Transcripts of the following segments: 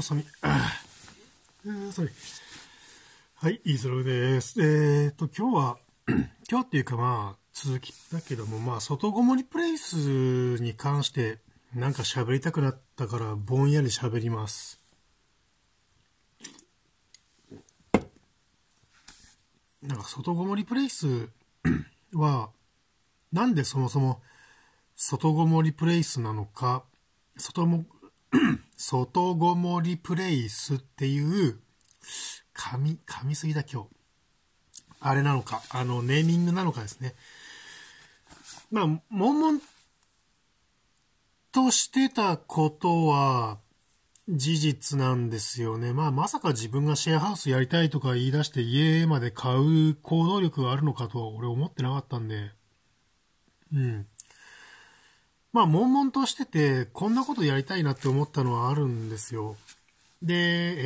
そ寒い。ああ、寒い。はい、イーズロです。えー、っと、今日は、今日っていうかまあ、続きだけども、まあ、外ごもりプレイスに関して、なんか喋りたくなったから、ぼんやり喋ります。なんか、外ごもりプレイス は、なんでそもそも、外ごもりプレイスなのか、外も、外ごもりプレイスっていう、噛み、噛みすぎだ今日。あれなのか、あの、ネーミングなのかですね。まあ、悶々としてたことは、事実なんですよね。まあ、まさか自分がシェアハウスやりたいとか言い出して家まで買う行動力があるのかとは俺思ってなかったんで。うん。まあ、悶々としてて、こんなことやりたいなって思ったのはあるんですよ。で、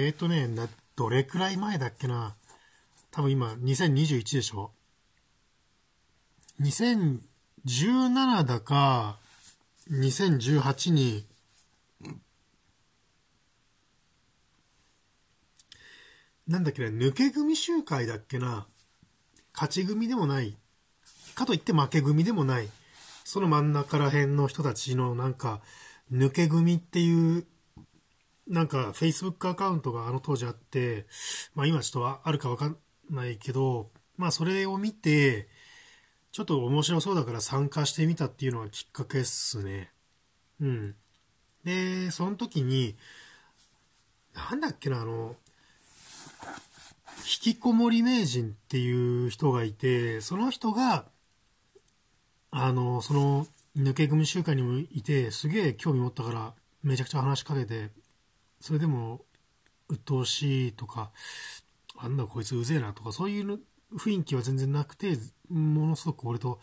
えっ、ー、とね、どれくらい前だっけな。多分今、2021でしょ。2017だか、2018に、なんだっけな、抜け組集会だっけな。勝ち組でもない。かといって負け組でもない。その真ん中ら辺の人たちのなんか、抜け組っていう、なんか、Facebook アカウントがあの当時あって、まあ今ちょっとあるかわかんないけど、まあそれを見て、ちょっと面白そうだから参加してみたっていうのがきっかけっすね。うん。で、その時に、なんだっけな、あの、引きこもり名人っていう人がいて、その人が、あの、その、抜け組集会にもいて、すげえ興味持ったから、めちゃくちゃ話しかけて、それでも、鬱陶しいとか、あんなこいつうぜえなとか、そういう雰囲気は全然なくて、ものすごく俺と、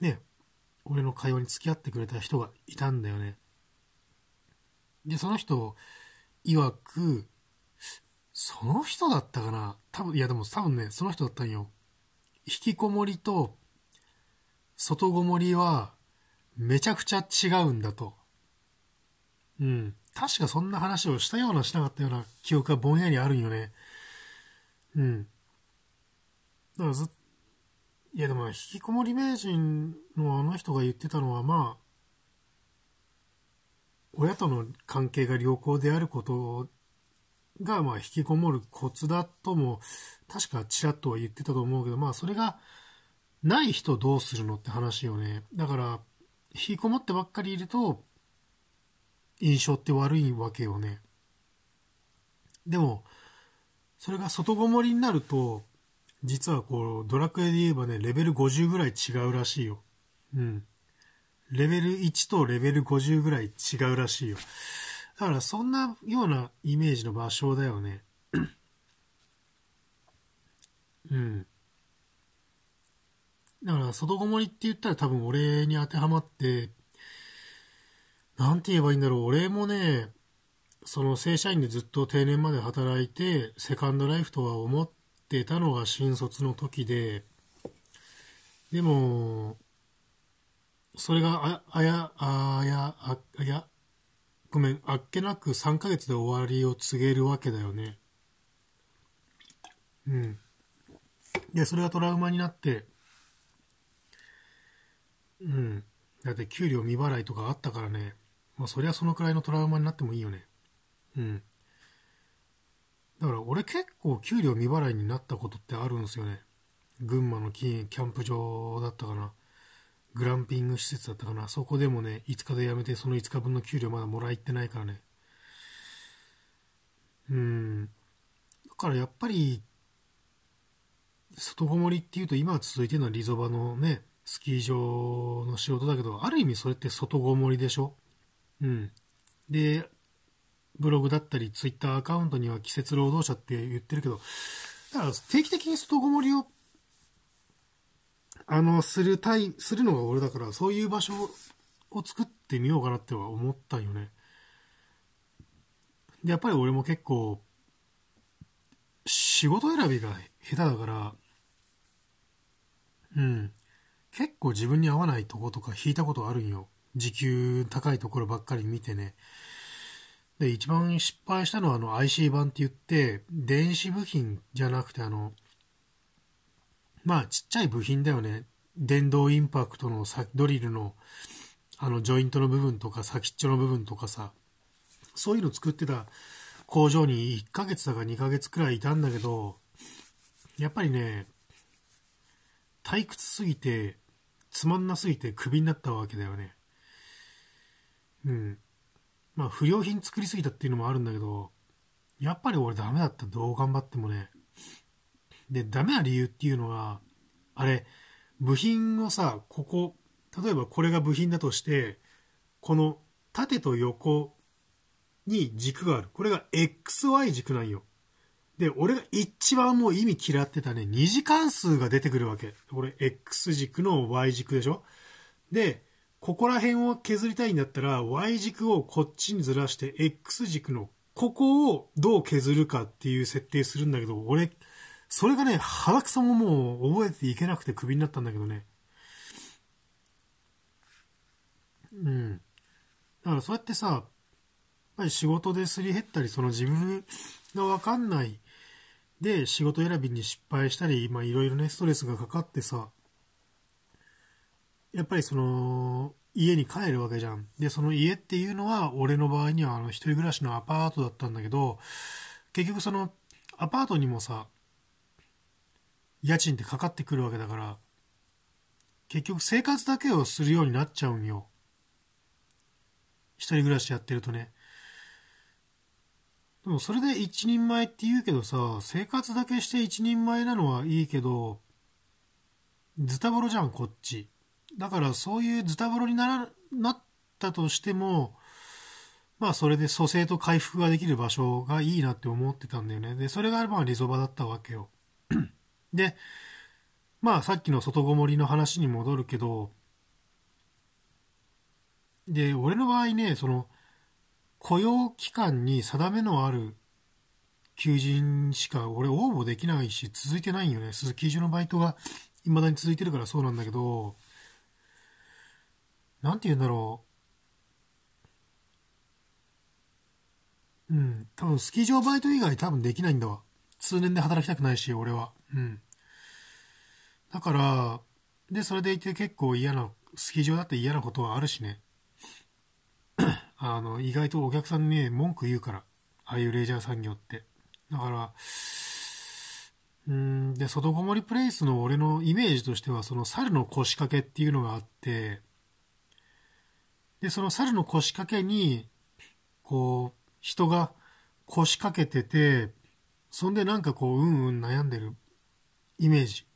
ね、俺の会話に付き合ってくれた人がいたんだよね。で、その人、曰く、その人だったかな多分、いやでも多分ね、その人だったんよ。引きこもりと、外ごもりはめちゃくちゃ違うんだと。うん。確かそんな話をしたようなしなかったような記憶がぼんやりあるんよね。うん。だからずっいやでも、引きこもり名人のあの人が言ってたのは、まあ、親との関係が良好であることが、まあ、引きこもるコツだとも、確かちらっとは言ってたと思うけど、まあ、それが、ない人どうするのって話よね。だから、引きこもってばっかりいると、印象って悪いわけよね。でも、それが外ごもりになると、実はこう、ドラクエで言えばね、レベル50ぐらい違うらしいよ。うん。レベル1とレベル50ぐらい違うらしいよ。だからそんなようなイメージの場所だよね。うん。だから、外こもりって言ったら多分俺に当てはまって、なんて言えばいいんだろう。俺もね、その正社員でずっと定年まで働いて、セカンドライフとは思ってたのが新卒の時で、でも、それがあ、あや、あや、ああや、ごめん、あっけなく3ヶ月で終わりを告げるわけだよね。うん。で、それがトラウマになって、うん。だって給料未払いとかあったからね。まあそりゃそのくらいのトラウマになってもいいよね。うん。だから俺結構給料未払いになったことってあるんですよね。群馬のキーキャンプ場だったかな。グランピング施設だったかな。そこでもね、5日で辞めてその5日分の給料まだもらいってないからね。うん。だからやっぱり、外ごもりっていうと今続いてるのはリゾバのね、スキー場の仕事だけど、ある意味それって外ごもりでしょうん。で、ブログだったり、ツイッターアカウントには季節労働者って言ってるけど、だから定期的に外ごもりを、あの、するたい、するのが俺だから、そういう場所を作ってみようかなっては思ったよね。で、やっぱり俺も結構、仕事選びが下手だから、うん。結構自分に合わないとことか引いたことあるんよ。時給高いところばっかり見てね。で、一番失敗したのはあの IC 版って言って、電子部品じゃなくてあの、まあちっちゃい部品だよね。電動インパクトのさドリルの、あの、ジョイントの部分とか、先っちょの部分とかさ、そういうの作ってた工場に1ヶ月だか2ヶ月くらいいたんだけど、やっぱりね、退屈すぎて、つまんなすぎてクビになったわけだよね。うん。まあ、不良品作りすぎたっていうのもあるんだけど、やっぱり俺ダメだった。どう頑張ってもね。で、ダメな理由っていうのは、あれ、部品をさ、ここ、例えばこれが部品だとして、この縦と横に軸がある。これが XY 軸なんよ。で、俺が一番もう意味嫌ってたね、二次関数が出てくるわけ。これ、X 軸の Y 軸でしょで、ここら辺を削りたいんだったら、Y 軸をこっちにずらして、X 軸のここをどう削るかっていう設定するんだけど、俺、それがね、原くさももう覚えていけなくてクビになったんだけどね。うん。だからそうやってさ、やっぱり仕事ですり減ったり、その自分がわかんないで、仕事選びに失敗したり、まあいろいろね、ストレスがかかってさ、やっぱりその、家に帰るわけじゃん。で、その家っていうのは、俺の場合にはあの、一人暮らしのアパートだったんだけど、結局その、アパートにもさ、家賃ってかかってくるわけだから、結局生活だけをするようになっちゃうんよ。一人暮らしやってるとね。でもそれで一人前って言うけどさ、生活だけして一人前なのはいいけど、ズタボロじゃん、こっち。だからそういうズタボロになら、なったとしても、まあそれで蘇生と回復ができる場所がいいなって思ってたんだよね。で、それがまあリゾバだったわけよ。で、まあさっきの外ごもりの話に戻るけど、で、俺の場合ね、その、雇用期間に定めのある求人しか俺応募できないし続いてないんよね。鈴木中のバイトが未だに続いてるからそうなんだけど、なんて言うんだろう。うん。多分スキー場バイト以外多分できないんだわ。通年で働きたくないし、俺は。うん。だから、で、それでいて結構嫌な、スキー場だって嫌なことはあるしね。あの、意外とお客さんね、文句言うから、ああいうレジャー産業って。だから、うんで、外こもりプレイスの俺のイメージとしては、その猿の腰掛けっていうのがあって、で、その猿の腰掛けに、こう、人が腰掛けてて、そんでなんかこう、うんうん悩んでるイメージ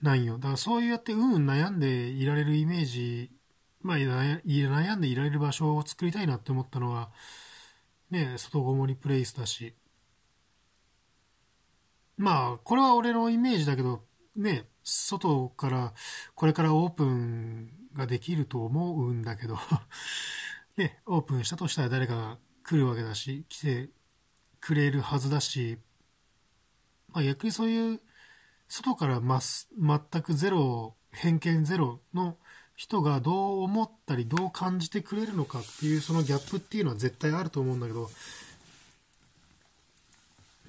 なんよ。だからそうやってうんうん悩んでいられるイメージまあ、悩んでいられる場所を作りたいなって思ったのは、ね、外ごもりプレイスだし、まあ、これは俺のイメージだけど、ね、外から、これからオープンができると思うんだけど ね、オープンしたとしたら誰かが来るわけだし、来てくれるはずだし、まあ逆にそういう、外からま全くゼロ、偏見ゼロの人がどう思ったりどう感じてくれるのかっていうそのギャップっていうのは絶対あると思うんだけど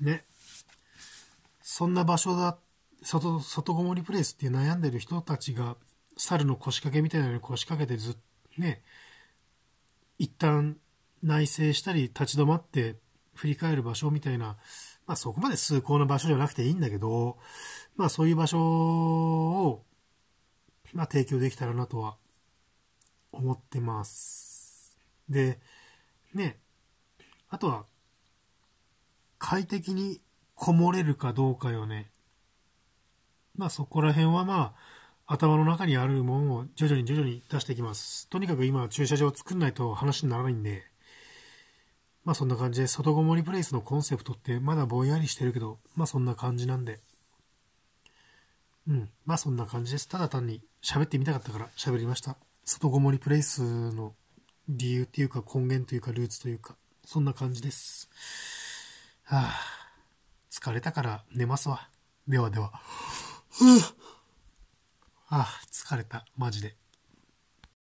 ねそんな場所だ外外ごもりプレイスっていう悩んでる人たちが猿の腰掛けみたいなのに腰掛けてずっね一旦内省したり立ち止まって振り返る場所みたいな、まあ、そこまで崇高な場所じゃなくていいんだけど、まあ、そういう場所をまあ、提供できたらなとは思ってます。で、ね、あとは、快適にこもれるかどうかよね。まあそこら辺はまあ、頭の中にあるものを徐々に徐々に出していきます。とにかく今は駐車場を作んないと話にならないんで、まあそんな感じで、外ごもりプレイスのコンセプトってまだぼんやりしてるけど、まあそんな感じなんで。うん、まあそんな感じです。ただ単に喋ってみたかったから喋りました。外ごもりプレイスの理由っていうか根源というかルーツというか、そんな感じです。はぁ、あ、疲れたから寝ますわ。ではでは。はあ、疲れた。マジで。